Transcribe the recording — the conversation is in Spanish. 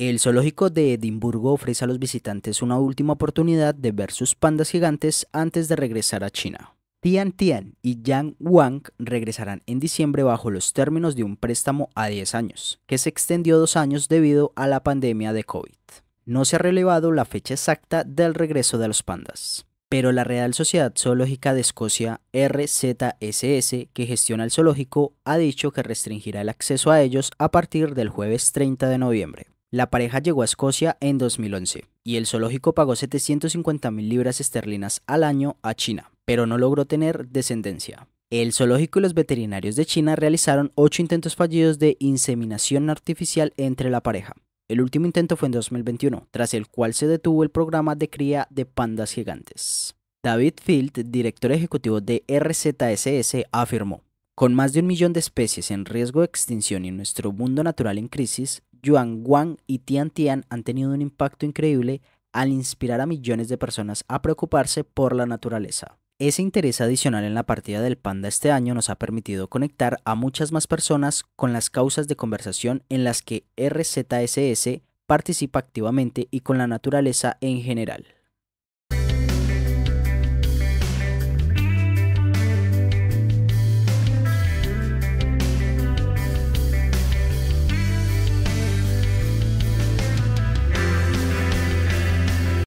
El zoológico de Edimburgo ofrece a los visitantes una última oportunidad de ver sus pandas gigantes antes de regresar a China. Tian Tian y Yang Wang regresarán en diciembre bajo los términos de un préstamo a 10 años, que se extendió dos años debido a la pandemia de COVID. No se ha relevado la fecha exacta del regreso de los pandas pero la Real Sociedad Zoológica de Escocia, RZSS, que gestiona el zoológico, ha dicho que restringirá el acceso a ellos a partir del jueves 30 de noviembre. La pareja llegó a Escocia en 2011 y el zoológico pagó 750.000 libras esterlinas al año a China, pero no logró tener descendencia. El zoológico y los veterinarios de China realizaron ocho intentos fallidos de inseminación artificial entre la pareja. El último intento fue en 2021, tras el cual se detuvo el programa de cría de pandas gigantes. David Field, director ejecutivo de RZSS, afirmó, con más de un millón de especies en riesgo de extinción y nuestro mundo natural en crisis, Yuan Wang y Tian Tian han tenido un impacto increíble al inspirar a millones de personas a preocuparse por la naturaleza. Ese interés adicional en la partida del panda este año nos ha permitido conectar a muchas más personas con las causas de conversación en las que RZSS participa activamente y con la naturaleza en general.